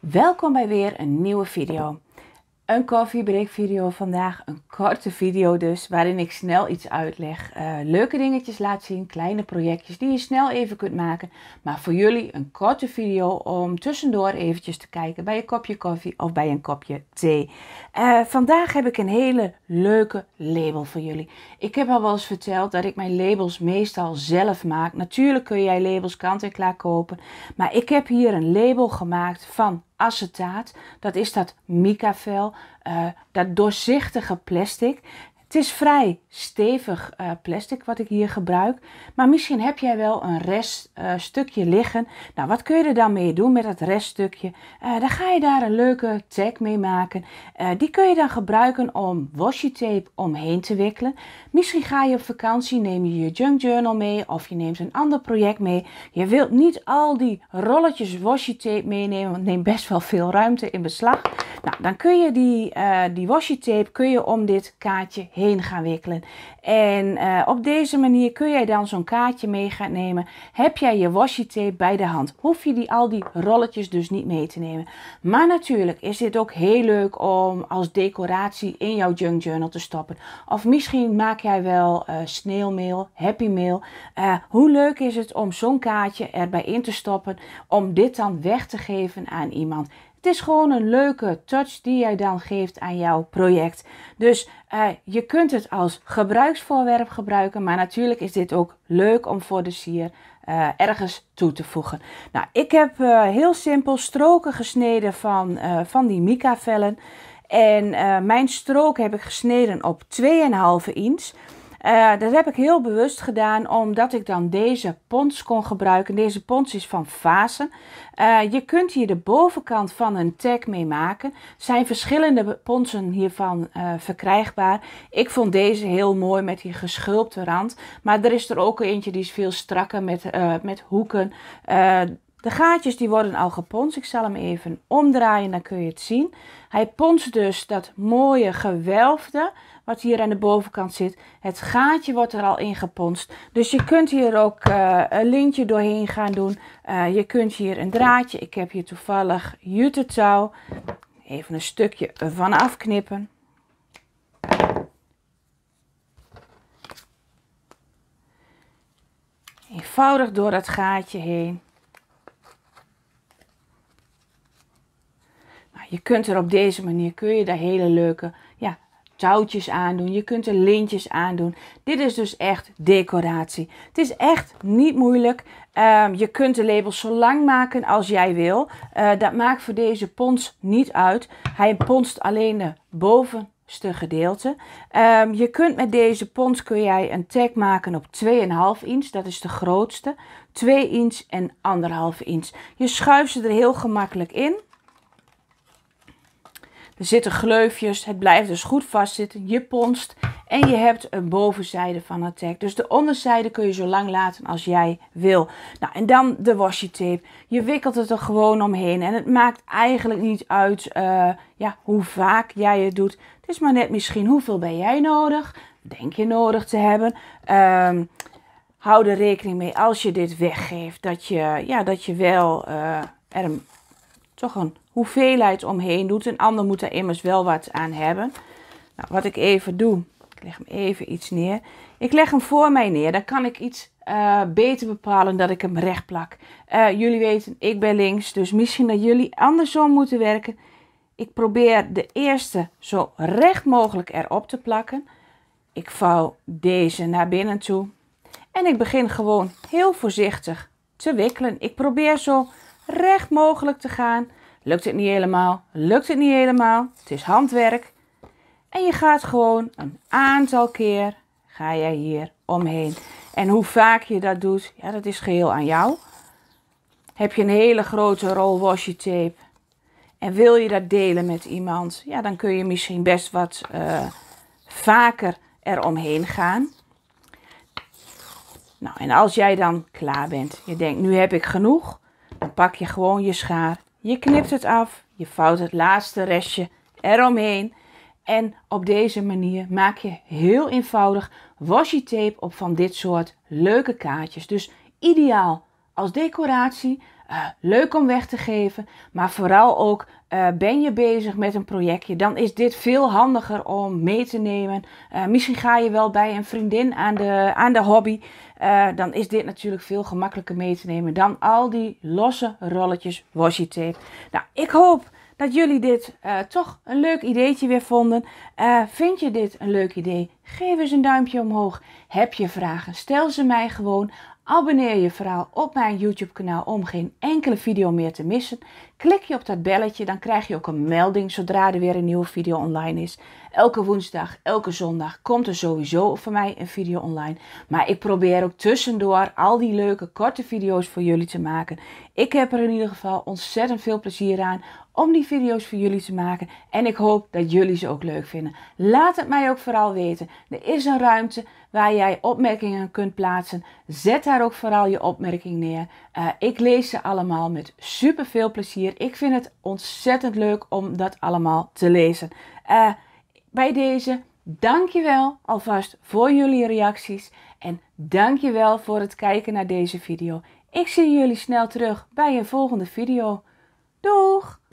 Welkom bij weer een nieuwe video. Een koffiebreekvideo video vandaag, een korte video dus, waarin ik snel iets uitleg. Eh, leuke dingetjes laat zien, kleine projectjes die je snel even kunt maken. Maar voor jullie een korte video om tussendoor eventjes te kijken bij een kopje koffie of bij een kopje thee. Eh, vandaag heb ik een hele leuke label voor jullie. Ik heb al wel eens verteld dat ik mijn labels meestal zelf maak. Natuurlijk kun jij labels kant-en-klaar kopen, maar ik heb hier een label gemaakt van acetaat, dat is dat micavel, eh, dat doorzichtige plastic. Het is vrij stevig eh, plastic wat ik hier gebruik. Maar misschien heb jij wel een reststukje eh, liggen. Nou, wat kun je er dan mee doen met dat reststukje? Eh, dan ga je daar een leuke tag mee maken. die kun je dan gebruiken om washi tape omheen te wikkelen. Misschien ga je op vakantie, neem je je junk journal mee of je neemt een ander project mee. Je wilt niet al die rolletjes washi tape meenemen, want het neemt best wel veel ruimte in beslag. Nou, dan kun je die, die washi tape kun je om dit kaartje heen gaan wikkelen. En eh, op deze manier kun jij dan zo'n kaartje mee gaan nemen. Heb jij je washi tape bij de hand. Hoef je die, al die rolletjes dus niet mee te nemen. Maar natuurlijk is dit ook heel leuk om als decoratie in jouw junk journal te stoppen. Of misschien maak jij wel uh, happy mail. Eh, hoe leuk is het om zo'n kaartje erbij in te stoppen. Om dit dan weg te geven aan iemand. Het is gewoon een leuke touch die jij dan geeft aan jouw project. Dus eh, je kunt het als gebruiksvoorwerp gebruiken, maar natuurlijk is dit ook leuk om voor de sier eh, ergens toe te voegen. Nou, ik heb eh, heel simpel stroken gesneden van, van die mica vellen. En mijn strook heb ik gesneden op 2,5 inch. Eh, dat heb ik heel bewust gedaan omdat ik dan deze pons kon gebruiken. Deze pons is van Fase. Eh, je kunt hier de bovenkant van een tag mee maken. Er zijn verschillende ponsen hiervan eh, verkrijgbaar. Ik vond deze heel mooi met die geschulpte rand. Maar er is er ook eentje die is veel strakker met, met hoeken. De gaatjes die worden al geponst. Ik zal hem even omdraaien, dan kun je het zien. Hij pons dus dat mooie gewelfde wat hier aan de bovenkant zit. Het gaatje wordt er al in geponst. Dus je kunt hier ook eh, een lintje doorheen gaan doen. Eh, je kunt hier een draadje. Ik heb hier toevallig touw. Even een stukje van afknippen. Eenvoudig door dat gaatje heen. je kunt er op deze manier, kun je daar hele leuke ja, touwtjes aandoen. Je kunt er lintjes aandoen. Dit is dus echt decoratie. Het is echt niet moeilijk. Ehm, je kunt de labels zo lang maken als jij wil. Eh, dat maakt voor deze pons niet uit. Hij ponst alleen de bovenste gedeelte. Ehm, je kunt met deze pons kun jij een tag maken op 2,5 inch, dat is de grootste. 2 inch en 1,5 inch. Je schuift ze er heel gemakkelijk in. Er zitten gleufjes, het blijft dus goed vastzitten. Je ponst en je hebt een bovenzijde van het tag. Dus de onderzijde kun je zo lang laten als jij wil. Nou, en dan de washi tape. Je wikkelt het er gewoon omheen en het maakt eigenlijk niet uit eh, ja, hoe vaak jij het doet. Het is maar net misschien hoeveel ben jij nodig, denk je nodig te hebben. Ehm, hou er rekening mee als je dit weggeeft, dat je, ja, dat je wel uh, er toch een hoeveelheid omheen doet. Een ander moet er immers wel wat aan hebben. Nou, wat ik even doe, ik leg hem even iets neer. Ik leg hem voor mij neer. Dan kan ik iets eh, beter bepalen dat ik hem recht plak. Eh, jullie weten, ik ben links. Dus misschien dat jullie andersom moeten werken. Ik probeer de eerste zo recht mogelijk erop te plakken. Ik vouw deze naar binnen toe. En ik begin gewoon heel voorzichtig te wikkelen. Ik probeer zo recht mogelijk te gaan. Lukt het niet helemaal? Lukt het niet helemaal? Het is handwerk. En je gaat gewoon een aantal keer ga jij hier omheen. En hoe vaak je dat doet, ja, dat is geheel aan jou. Heb je een hele grote rol washi tape en wil je dat delen met iemand, ja, dan kun je misschien best wat uh, vaker eromheen gaan. Nou, en als jij dan klaar bent, je denkt nu heb ik genoeg, pak je gewoon je schaar. Je knipt het af, je vouwt het laatste restje eromheen. En op deze manier maak je heel eenvoudig washi tape op van dit soort leuke kaartjes. Dus ideaal als decoratie, eh, leuk om weg te geven, maar vooral ook eh, ben je bezig met een projectje, dan is dit veel handiger om mee te nemen. Eh, misschien ga je wel bij een vriendin aan de, aan de hobby, dan is dit natuurlijk veel gemakkelijker mee te nemen dan al die losse rolletjes washi tape. Nou, ik hoop dat jullie dit eh, toch een leuk ideetje weer vonden. Eh, vind je dit een leuk idee? Geef eens een duimpje omhoog. Heb je vragen? Stel ze mij gewoon. Abonneer je vooral op mijn YouTube kanaal om geen enkele video meer te missen. Klik je op dat belletje, dan krijg je ook een melding zodra er weer een nieuwe video online is. Elke woensdag, elke zondag komt er sowieso van mij een video online. Maar ik probeer ook tussendoor al die leuke korte video's voor jullie te maken. Ik heb er in ieder geval ontzettend veel plezier aan om die video's voor jullie te maken. En ik hoop dat jullie ze ook leuk vinden. Laat het mij ook vooral weten. Er is een ruimte waar jij opmerkingen kunt plaatsen. Zet daar ook vooral je opmerking neer. Eh, ik lees ze allemaal met super veel plezier. Ik vind het ontzettend leuk om dat allemaal te lezen. Eh, bij deze, dankjewel alvast voor jullie reacties. En dankjewel voor het kijken naar deze video. Ik zie jullie snel terug bij een volgende video. Doeg!